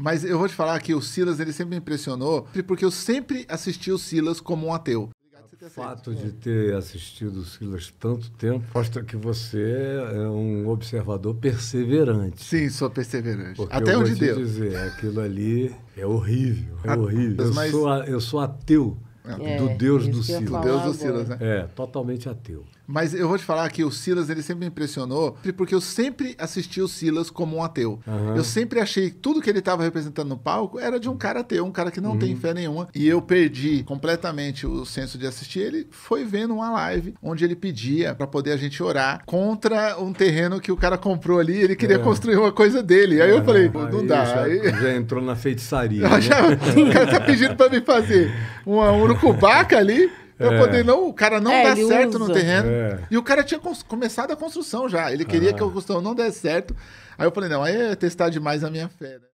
Mas eu vou te falar que o Silas, ele sempre me impressionou, porque eu sempre assisti o Silas como um ateu. O fato de ter assistido o Silas tanto tempo mostra que você é um observador perseverante. Sim, sou perseverante. Porque Até eu onde vou te deu. dizer, aquilo ali é horrível, é horrível. Eu, sou, eu sou ateu é, é, do Deus do Silas. Do Deus do Silas, né? É, totalmente ateu. Mas eu vou te falar que o Silas, ele sempre me impressionou, porque eu sempre assisti o Silas como um ateu. Uhum. Eu sempre achei que tudo que ele estava representando no palco era de um cara ateu, um cara que não uhum. tem fé nenhuma. E eu perdi completamente o senso de assistir. Ele foi vendo uma live onde ele pedia para poder a gente orar contra um terreno que o cara comprou ali, ele queria é. construir uma coisa dele. Aí eu é, falei, não aí dá. Já, aí... já entrou na feitiçaria. né? já, o cara tá pedindo para me fazer a um Cubaca ali. Pra é. poder não, o cara não é, dá certo usa. no terreno. É. E o cara tinha começado a construção já. Ele queria ah. que a construção não desse certo. Aí eu falei, não, aí é testar demais a minha fé, né?